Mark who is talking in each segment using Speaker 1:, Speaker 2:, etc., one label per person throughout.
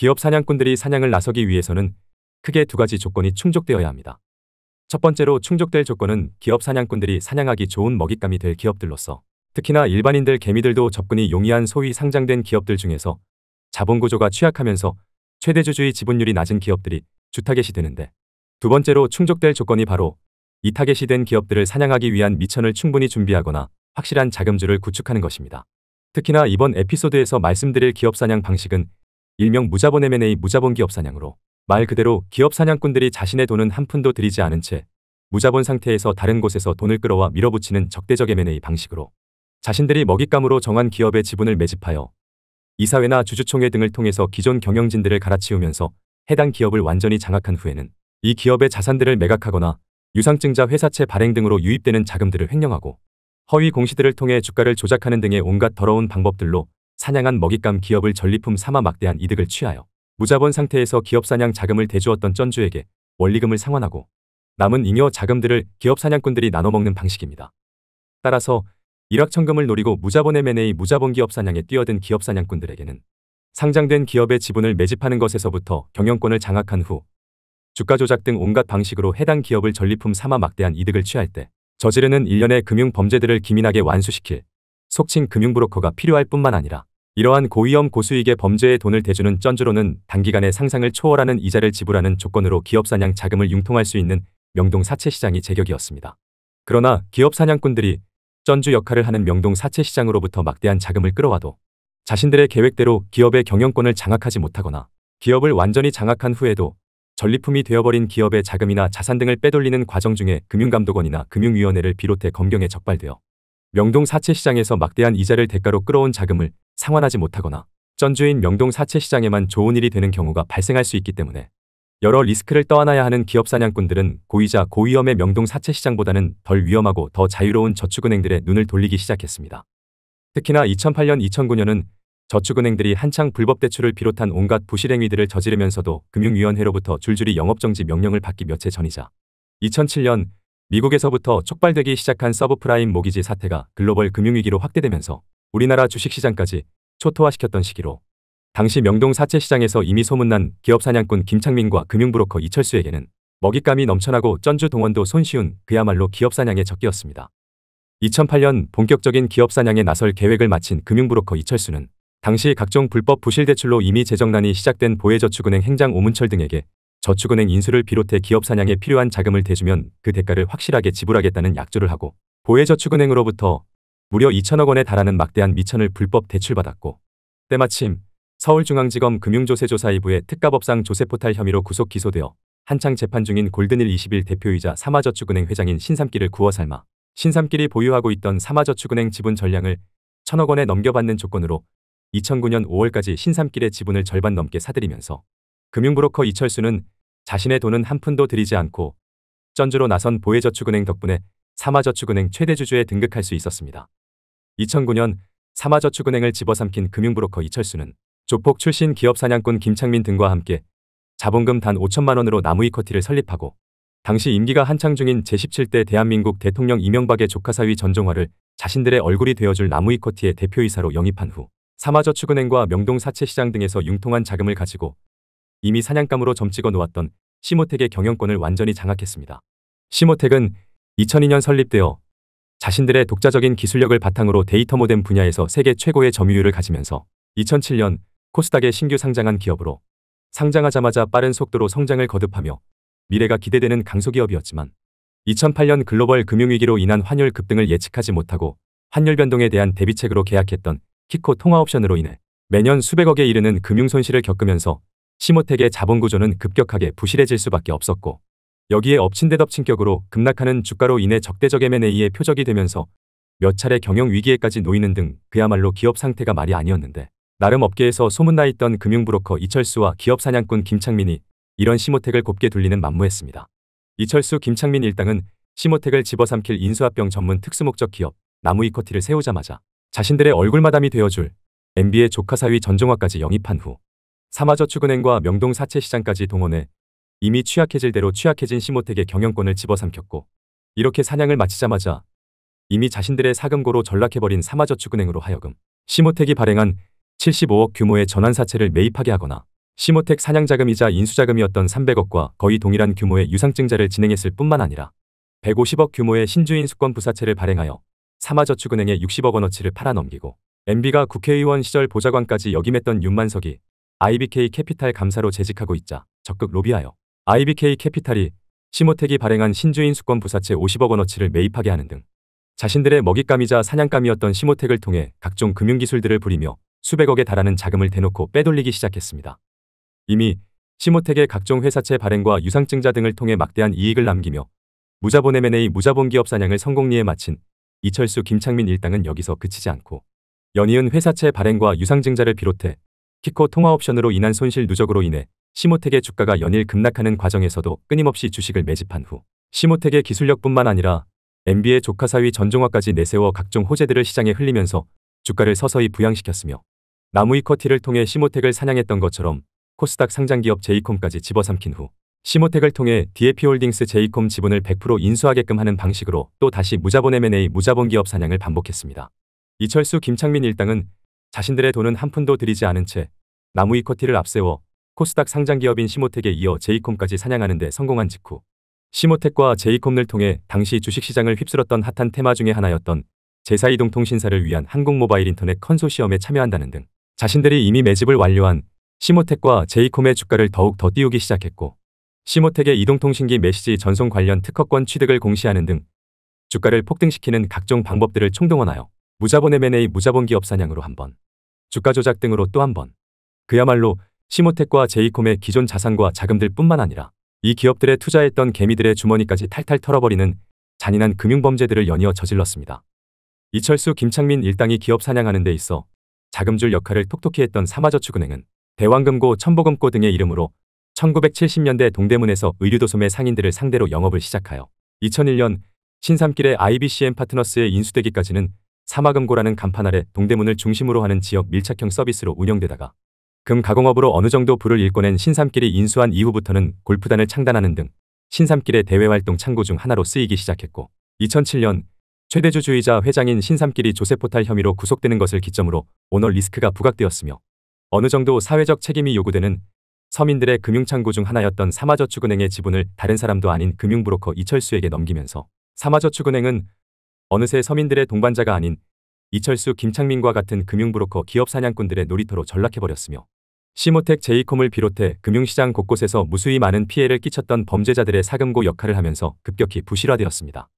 Speaker 1: 기업 사냥꾼들이 사냥을 나서기 위해서는 크게 두 가지 조건이 충족되어야 합니다. 첫 번째로 충족될 조건은 기업 사냥꾼들이 사냥하기 좋은 먹잇감이 될 기업들로서 특히나 일반인들 개미들도 접근이 용이한 소위 상장된 기업들 중에서 자본구조가 취약하면서 최대주주의 지분율이 낮은 기업들이 주타겟이 되는데 두 번째로 충족될 조건이 바로 이 타겟이 된 기업들을 사냥하기 위한 미천을 충분히 준비하거나 확실한 자금주를 구축하는 것입니다. 특히나 이번 에피소드에서 말씀드릴 기업 사냥 방식은 일명 무자본 M&A 무자본 기업 사냥으로 말 그대로 기업 사냥꾼들이 자신의 돈은 한 푼도 들이지 않은 채 무자본 상태에서 다른 곳에서 돈을 끌어와 밀어붙이는 적대적 M&A 방식으로 자신들이 먹잇감으로 정한 기업의 지분을 매집하여 이사회나 주주총회 등을 통해서 기존 경영진들을 갈아치우면서 해당 기업을 완전히 장악한 후에는 이 기업의 자산들을 매각하거나 유상증자 회사채 발행 등으로 유입되는 자금들을 횡령하고 허위 공시들을 통해 주가를 조작하는 등의 온갖 더러운 방법들로 사냥한 먹잇감 기업을 전리품 삼아 막대한 이득을 취하여 무자본 상태에서 기업 사냥 자금을 대주었던 쩐주에게 원리금을 상환하고 남은 잉여 자금들을 기업 사냥꾼들이 나눠먹는 방식입니다. 따라서 일확천금을 노리고 무자본 M&A 무자본 기업 사냥에 뛰어든 기업 사냥꾼들에게는 상장된 기업의 지분을 매집하는 것에서부터 경영권을 장악한 후 주가 조작 등 온갖 방식으로 해당 기업을 전리품 삼아 막대한 이득을 취할 때 저지르는 일련의 금융 범죄들을 기민하게 완수시킬 속칭 금융브로커가 필요할 뿐만 아니라 이러한 고위험 고수익의 범죄에 돈을 대주는 쩐주로는 단기간에 상상을 초월하는 이자를 지불하는 조건으로 기업 사냥 자금을 융통할 수 있는 명동 사채 시장이 제격이었습니다. 그러나 기업 사냥꾼들이 쩐주 역할을 하는 명동 사채 시장으로부터 막대한 자금을 끌어와도 자신들의 계획대로 기업의 경영권을 장악하지 못하거나 기업을 완전히 장악한 후에도 전리품이 되어버린 기업의 자금이나 자산 등을 빼돌리는 과정 중에 금융감독원이나 금융위원회를 비롯해 검경에 적발되어 명동 사채시장에서 막대한 이자를 대가로 끌어온 자금을 상환하지 못하거나 전주인 명동 사채시장에만 좋은 일이 되는 경우가 발생할 수 있기 때문에 여러 리스크를 떠안아야 하는 기업 사냥꾼들은 고이자 고위험의 명동 사채시장보다는 덜 위험하고 더 자유로운 저축은행들의 눈을 돌리기 시작했습니다. 특히나 2008년 2009년은 저축은행들이 한창 불법 대출을 비롯한 온갖 부실행위들을 저지르면서도 금융위원회로부터 줄줄이 영업정지 명령을 받기 몇 해 전이자 2007년 미국에서부터 촉발되기 시작한 서브프라임 모기지 사태가 글로벌 금융위기로 확대되면서 우리나라 주식시장까지 초토화시켰던 시기로 당시 명동 사채시장에서 이미 소문난 기업사냥꾼 김창민과 금융브로커 이철수에게는 먹잇감이 넘쳐나고 전주 동원도 손쉬운 그야말로 기업사냥의 적기였습니다. 2008년 본격적인 기업사냥에 나설 계획을 마친 금융브로커 이철수는 당시 각종 불법 부실대출로 이미 재정난이 시작된 보혜저축은행 행장 오문철 등에게 저축은행 인수를 비롯해 기업 사냥에 필요한 자금을 대주면 그 대가를 확실하게 지불하겠다는 약조를 하고 보혜저축은행으로부터 무려 2천억 원에 달하는 막대한 미천을 불법 대출받았고 때마침 서울중앙지검 금융조세조사 2부의 특가법상 조세포탈 혐의로 구속 기소되어 한창 재판 중인 골든일 2 0일 대표이자 사마저축은행 회장인 신삼길을 구워 삶아 신삼길이 보유하고 있던 사마저축은행 지분 전량을 천억 원에 넘겨받는 조건으로 2009년 5월까지 신삼길의 지분을 절반 넘게 사들이면서 금융브로커 이철수는 자신의 돈은 한 푼도 들이지 않고 전주로 나선 보혜저축은행 덕분에 사마저축은행 최대주주에 등극할 수 있었습니다. 2009년 사마저축은행을 집어삼킨 금융브로커 이철수는 조폭 출신 기업 사냥꾼 김창민 등과 함께 자본금 단 5천만 원으로 나무이커티를 설립하고 당시 임기가 한창 중인 제17대 대한민국 대통령 이명박의 조카사위 전종화를 자신들의 얼굴이 되어줄 나무이커티의 대표이사로 영입한 후사마저축은행과 명동 사채시장 등에서 융통한 자금을 가지고 이미 사냥감으로 점찍어 놓았던 시모텍의 경영권을 완전히 장악했습니다. 시모텍은 2002년 설립되어 자신들의 독자적인 기술력을 바탕으로 데이터 모뎀 분야에서 세계 최고의 점유율을 가지면서 2007년 코스닥에 신규 상장한 기업으로 상장하자마자 빠른 속도로 성장을 거듭하며 미래가 기대되는 강소기업이었지만 2008년 글로벌 금융위기로 인한 환율 급등을 예측하지 못하고 환율 변동에 대한 대비책으로 계약했던 키코 통화 옵션으로 인해 매년 수백억에 이르는 금융 손실을 겪으면서 시모텍의 자본구조는 급격하게 부실해질 수밖에 없었고 여기에 엎친 데덮친 격으로 급락하는 주가로 인해 적대적 M&A의 표적이 되면서 몇 차례 경영 위기에까지 놓이는 등 그야말로 기업 상태가 말이 아니었는데 나름 업계에서 소문나 있던 금융브로커 이철수와 기업 사냥꾼 김창민이 이런 시모텍을 곱게 둘리는 만무했습니다. 이철수 김창민 일당은 시모텍을 집어삼킬 인수합병 전문 특수목적 기업 나무이코티를 세우자마자 자신들의 얼굴마담이 되어줄 MB의 조카사위 전종화까지 영입한 후 삼화저축은행과 명동 사채시장까지 동원해 이미 취약해질 대로 취약해진 시모텍의 경영권을 집어삼켰고 이렇게 사냥을 마치자마자 이미 자신들의 사금고로 전락해버린 삼화저축은행으로 하여금 시모텍이 발행한 75억 규모의 전환사채를 매입하게 하거나 시모텍 사냥자금이자 인수자금이었던 300억과 거의 동일한 규모의 유상증자를 진행했을 뿐만 아니라 150억 규모의 신주인 수권 부사채를 발행하여 삼화저축은행의 60억 원어치를 팔아넘기고 MB가 국회의원 시절 보좌관까지 역임했던 윤만석이 IBK 캐피탈 감사로 재직하고 있자 적극 로비하여 IBK 캐피탈이 시모텍이 발행한 신주인 수권 부사채 50억 원어치를 매입하게 하는 등 자신들의 먹잇감이자 사냥감이었던 시모텍을 통해 각종 금융기술들을 부리며 수백억에 달하는 자금을 대놓고 빼돌리기 시작했습니다. 이미 시모텍의 각종 회사채 발행과 유상증자 등을 통해 막대한 이익을 남기며 무자본 M&A 무자본 기업 사냥을 성공리에 마친 이철수 김창민 일당은 여기서 그치지 않고 연이은 회사채 발행과 유상증자를 비롯해 키코 통화 옵션으로 인한 손실 누적으로 인해 시모텍의 주가가 연일 급락하는 과정에서도 끊임없이 주식을 매집한 후 시모텍의 기술력뿐만 아니라 MB의 조카 사위 전종화까지 내세워 각종 호재들을 시장에 흘리면서 주가를 서서히 부양시켰으며 나무이커티를 통해 시모텍을 사냥했던 것처럼 코스닥 상장기업 제이콤까지 집어삼킨 후 시모텍을 통해 DAP홀딩스 제이콤 지분을 100% 인수하게끔 하는 방식으로 또 다시 무자본 M&A 무자본 기업 사냥을 반복했습니다. 이철수 김창민 일당은 자신들의 돈은 한 푼도 들이지 않은 채 나무이커티를 앞세워 코스닥 상장 기업인 시모텍에 이어 제이콤까지 사냥하는 데 성공한 직후 시모텍과 제이콤을 통해 당시 주식시장을 휩쓸었던 핫한 테마 중의 하나였던 제사이동 통신사를 위한 한국모바일 인터넷 컨소시엄에 참여한다는 등 자신들이 이미 매집을 완료한 시모텍과 제이콤의 주가를 더욱 더 띄우기 시작했고 시모텍의 이동통신기 메시지 전송 관련 특허권 취득을 공시하는 등 주가를 폭등시키는 각종 방법들을 총동원하여 무자본 M&A 무자본 기업 사냥으로 한 번, 주가 조작 등으로 또 한 번. 그야말로 시모텍과 제이콤의 기존 자산과 자금들 뿐만 아니라 이 기업들에 투자했던 개미들의 주머니까지 탈탈 털어버리는 잔인한 금융범죄들을 연이어 저질렀습니다. 이철수 김창민 일당이 기업 사냥하는 데 있어 자금줄 역할을 톡톡히 했던 사마저축은행은 대왕금고 천보금고 등의 이름으로 1970년대 동대문에서 의류도소매 상인들을 상대로 영업을 시작하여 2001년 신삼길의 IBCM 파트너스에 인수되기까지는 사마금고라는 간판 아래 동대문을 중심으로 하는 지역 밀착형 서비스로 운영되다가 금 가공업으로 어느 정도 부를 일궈낸 신삼길이 인수한 이후부터는 골프단을 창단하는 등 신삼길의 대외활동 창구 중 하나로 쓰이기 시작했고 2007년 최대주주이자 회장인 신삼길이 조세포탈 혐의로 구속되는 것을 기점으로 오너 리스크가 부각되었으며 어느 정도 사회적 책임이 요구되는 서민들의 금융창구 중 하나였던 사마저축은행의 지분을 다른 사람도 아닌 금융브로커 이철수에게 넘기면서 사마저축은행은 어느새 서민들의 동반자가 아닌 이철수, 김창민과 같은 금융브로커 기업 사냥꾼들의 놀이터로 전락해버렸으며 시모텍 제이콤을 비롯해 금융시장 곳곳에서 무수히 많은 피해를 끼쳤던 범죄자들의 사금고 역할을 하면서 급격히 부실화되었습니다.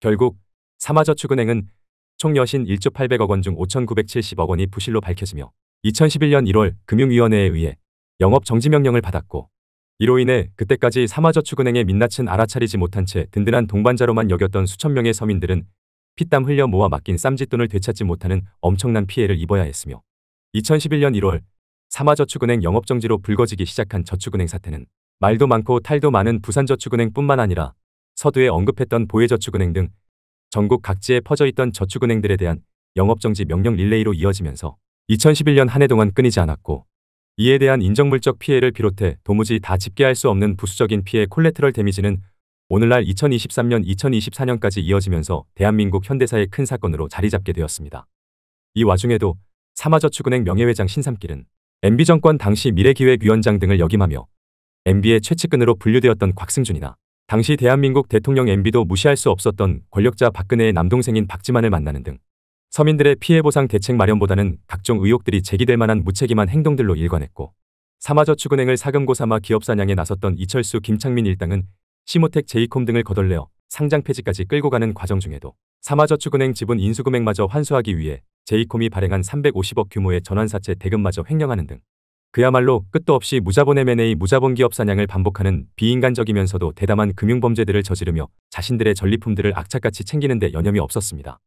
Speaker 1: 결국 사마저축은행은 총 여신 1조 800억 원 중 5,970억 원이 부실로 밝혀지며 2011년 1월 금융위원회에 의해 영업 정지 명령을 받았고 이로 인해 그때까지 사마저축은행의 민낯은 알아차리지 못한 채 든든한 동반자로만 여겼던 수천 명의 서민들은 피땀 흘려 모아 맡긴 쌈짓돈을 되찾지 못하는 엄청난 피해를 입어야 했으며 2011년 1월 삼화저축은행 영업정지로 불거지기 시작한 저축은행 사태는 말도 많고 탈도 많은 부산저축은행뿐만 아니라 서두에 언급했던 보혜저축은행 등 전국 각지에 퍼져있던 저축은행들에 대한 영업정지 명령 릴레이로 이어지면서 2011년 한 해 동안 끊이지 않았고 이에 대한 인정물적 피해를 비롯해 도무지 다 집계할 수 없는 부수적인 피해 콜레트럴 데미지는 오늘날 2023년 2024년까지 이어지면서 대한민국 현대사의 큰 사건으로 자리잡게 되었습니다. 이 와중에도 사마저축은행 명예회장 신삼길은 MB정권 당시 미래기획위원장 등을 역임하며 MB의 최측근으로 분류되었던 곽승준이나 당시 대한민국 대통령 MB도 무시할 수 없었던 권력자 박근혜의 남동생인 박지만을 만나는 등 서민들의 피해보상 대책 마련보다는 각종 의혹들이 제기될 만한 무책임한 행동들로 일관했고 사마저축은행을 사금고 삼아 기업 사냥에 나섰던 이철수 김창민 일당은 시모텍 제이콤 등을 거덜내어 상장 폐지까지 끌고 가는 과정 중에도 사마저축은행 지분 인수금액마저 환수하기 위해 제이콤이 발행한 350억 규모의 전환사채 대금마저 횡령하는 등 그야말로 끝도 없이 무자본 M&A 무자본 기업 사냥을 반복하는 비인간적이면서도 대담한 금융범죄들을 저지르며 자신들의 전리품들을 악착같이 챙기는 데 여념이 없었습니다.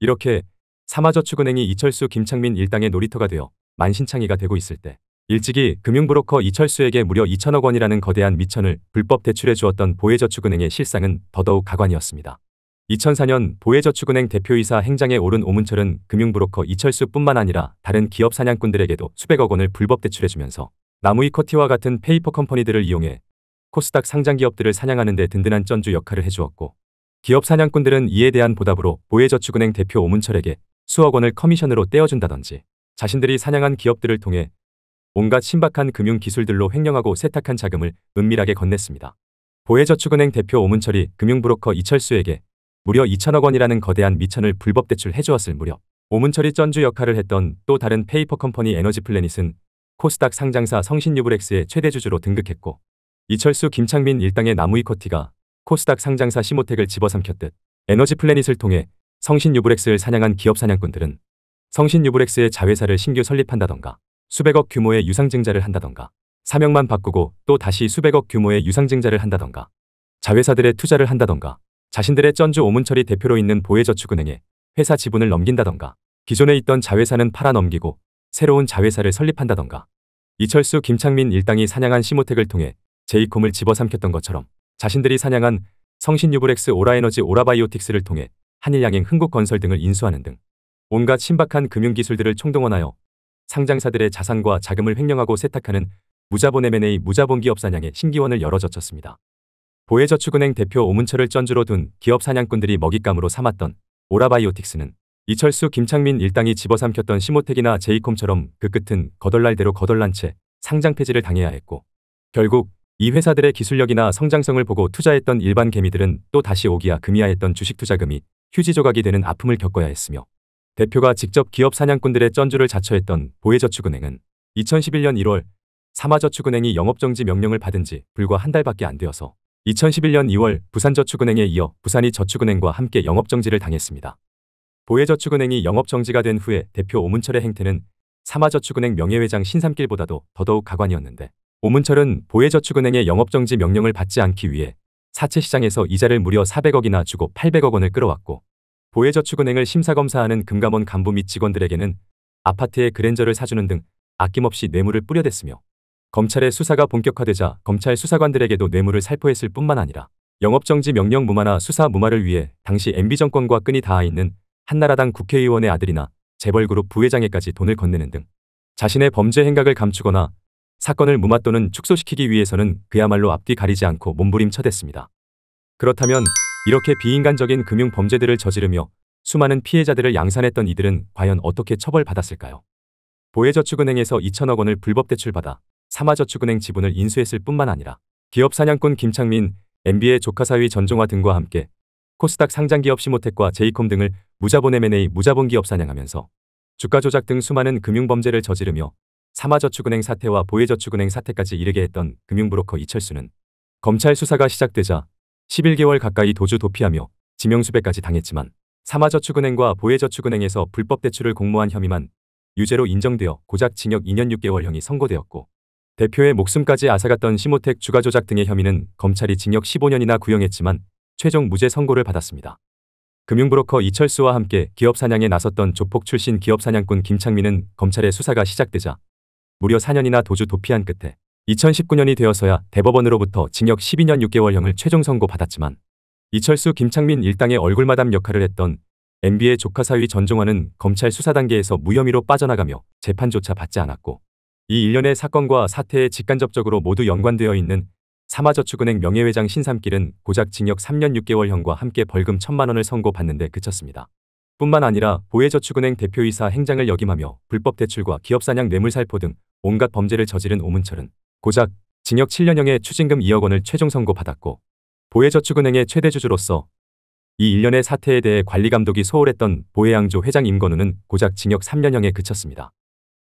Speaker 1: 이렇게 사마저축은행이 이철수 김창민 일당의 놀이터가 되어 만신창이가 되고 있을 때 일찍이 금융브로커 이철수에게 무려 2천억 원이라는 거대한 미천을 불법 대출해 주었던 보혜저축은행의 실상은 더더욱 가관이었습니다. 2004년 보혜저축은행 대표이사 행장에 오른 오문철은 금융브로커 이철수뿐만 아니라 다른 기업 사냥꾼들에게도 수백억 원을 불법 대출해주면서 나무이커티와 같은 페이퍼 컴퍼니들을 이용해 코스닥 상장 기업들을 사냥하는 데 든든한 전주 역할을 해주었고 기업 사냥꾼들은 이에 대한 보답으로 보혜저축은행 대표 오문철에게 수억 원을 커미션으로 떼어준다든지 자신들이 사냥한 기업들을 통해 온갖 신박한 금융 기술들로 횡령하고 세탁한 자금을 은밀하게 건넸습니다. 보혜저축은행 대표 오문철이 금융브로커 이철수에게 무려 2천억 원이라는 거대한 미천을 불법 대출해 주었을 무렵 오문철이 전주 역할을 했던 또 다른 페이퍼 컴퍼니 에너지 플래닛은 코스닥 상장사 성신유브렉스의 최대 주주로 등극했고 이철수 김창민 일당의 나무이커티가 코스닥 상장사 시모텍을 집어삼켰듯 에너지 플래닛을 통해 성신유브렉스를 사냥한 기업 사냥꾼들은 성신유브렉스의 자회사를 신규 설립한다던가 수백억 규모의 유상증자를 한다던가 사명만 바꾸고 또 다시 수백억 규모의 유상증자를 한다던가 자회사들의 투자를 한다던가 자신들의 전주 오문철이 대표로 있는 보혜저축은행에 회사 지분을 넘긴다던가 기존에 있던 자회사는 팔아넘기고 새로운 자회사를 설립한다던가 이철수 김창민 일당이 사냥한 시모텍을 통해 제이콤을 집어삼켰던 것처럼 자신들이 사냥한 성신유브렉스 오라에너지 오라바이오틱스를 통해 한일양행 흥국건설 등을 인수하는 등 온갖 신박한 금융기술들을 총동원하여 상장사들의 자산과 자금을 횡령하고 세탁하는 무자본 M&A 무자본 기업 사냥의 신기원을 열어젖혔습니다. 보혜저축은행 대표 오문철을 전주로 둔 기업 사냥꾼들이 먹잇감으로 삼았던 오라바이오틱스는 이철수, 김창민 일당이 집어삼켰던 시모텍이나 제이콤처럼 그 끝은 거덜날대로 거덜난 채 상장 폐지를 당해야 했고 결국 이 회사들의 기술력이나 성장성을 보고 투자했던 일반 개미들은 또 다시 오기야 금이야 했던 주식 투자금이 휴지 조각이 되는 아픔을 겪어야 했으며 대표가 직접 기업 사냥꾼들의 전주를 자처했던 보혜저축은행은 2011년 1월 사마저축은행이 영업정지 명령을 받은 지 불과 한 달밖에 안 되어서 2011년 2월 부산저축은행에 이어 부산이 저축은행과 함께 영업정지를 당했습니다. 보혜저축은행이 영업정지가 된 후에 대표 오문철의 행태는 사마저축은행 명예회장 신삼길보다도 더더욱 가관이었는데 오문철은 보혜저축은행의 영업정지 명령을 받지 않기 위해 사채시장에서 이자를 무려 400억이나 주고 800억 원을 끌어왔고 보혜저축은행을 심사검사하는 금감원 간부 및 직원들에게는 아파트에 그랜저를 사주는 등 아낌없이 뇌물을 뿌려댔으며 검찰의 수사가 본격화되자 검찰 수사관들에게도 뇌물을 살포했을 뿐만 아니라 영업정지 명령 무마나 수사 무마를 위해 당시 MB정권과 끈이 닿아 있는 한나라당 국회의원의 아들이나 재벌그룹 부회장에까지 돈을 건네는 등 자신의 범죄 행각을 감추거나 사건을 무마 또는 축소시키기 위해서는 그야말로 앞뒤 가리지 않고 몸부림쳐댔습니다. 그렇다면 이렇게 비인간적인 금융 범죄들을 저지르며 수많은 피해자들을 양산했던 이들은 과연 어떻게 처벌받았을까요? 보혜저축은행에서 2천억 원을 불법 대출받아 사마저축은행 지분을 인수했을 뿐만 아니라 기업 사냥꾼 김창민, MB의 조카사위 전종화 등과 함께 코스닥 상장기업 시모텍과 제이콤 등을 무자본 M&A 무자본기업 사냥하면서 주가 조작 등 수많은 금융범죄를 저지르며 사마저축은행 사태와 보혜저축은행 사태까지 이르게 했던 금융브로커 이철수는 검찰 수사가 시작되자 11개월 가까이 도주 도피하며 지명수배까지 당했지만 사마저축은행과 보혜저축은행에서 불법 대출을 공모한 혐의만 유죄로 인정되어 고작 징역 2년 6개월형이 선고되었고 대표의 목숨까지 앗아갔던 시모텍 주가 조작 등의 혐의는 검찰이 징역 15년이나 구형했지만 최종 무죄 선고를 받았습니다. 금융브로커 이철수와 함께 기업 사냥에 나섰던 조폭 출신 기업 사냥꾼 김창민은 검찰의 수사가 시작되자 무려 4년이나 도주 도피한 끝에 2019년이 되어서야 대법원으로부터 징역 12년 6개월형을 최종 선고받았지만 이철수 김창민 일당의 얼굴마담 역할을 했던 MB의 조카 사위 전종환은 검찰 수사 단계에서 무혐의로 빠져나가며 재판조차 받지 않았고 이 일련의 사건과 사태에 직간접적으로 모두 연관되어 있는 사마저축은행 명예회장 신삼길은 고작 징역 3년 6개월형과 함께 벌금 1천만 원을 선고받는데 그쳤습니다. 뿐만 아니라 보혜저축은행 대표이사 행장을 역임하며 불법 대출과 기업사냥 뇌물살포 등 온갖 범죄를 저지른 오문철은 고작 징역 7년형의 추징금 2억 원을 최종 선고받았고 보혜저축은행의 최대주주로서 이 일련의 사태에 대해 관리감독이 소홀했던 보혜양조 회장 임건우는 고작 징역 3년형에 그쳤습니다.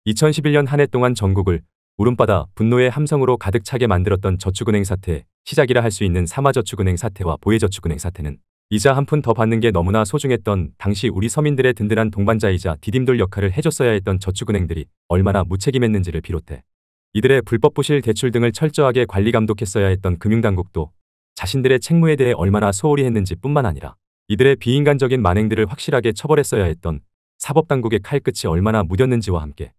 Speaker 1: 2011년 한 해 동안 전국을 울음바다 분노의 함성으로 가득 차게 만들었던 저축은행 사태 시작이라 할 수 있는 사마저축은행 사태와 보혜저축은행 사태는 이자 한 푼 더 받는 게 너무나 소중했던 당시 우리 서민들의 든든한 동반자이자 디딤돌 역할을 해줬어야 했던 저축은행들이 얼마나 무책임했는지를 비롯해 이들의 불법 부실 대출 등을 철저하게 관리 감독했어야 했던 금융당국도 자신들의 책무에 대해 얼마나 소홀히 했는지 뿐만 아니라 이들의 비인간적인 만행들을 확실하게 처벌했어야 했던 사법당국의 칼끝이 얼마나 무뎠는지와 함께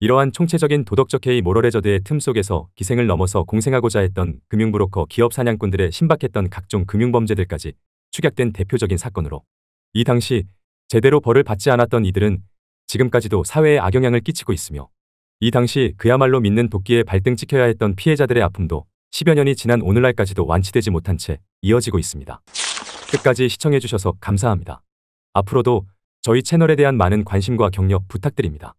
Speaker 1: 이러한 총체적인 도덕적 해이 모럴해저드의 틈 속에서 기생을 넘어서 공생하고자 했던 금융브로커 기업 사냥꾼들의 신박했던 각종 금융범죄들까지 축약된 대표적인 사건으로 이 당시 제대로 벌을 받지 않았던 이들은 지금까지도 사회에 악영향을 끼치고 있으며 이 당시 그야말로 믿는 도끼에 발등 찍혀야 했던 피해자들의 아픔도 10여 년이 지난 오늘날까지도 완치되지 못한 채 이어지고 있습니다. 끝까지 시청해주셔서 감사합니다. 앞으로도 저희 채널에 대한 많은 관심과 경력 부탁드립니다.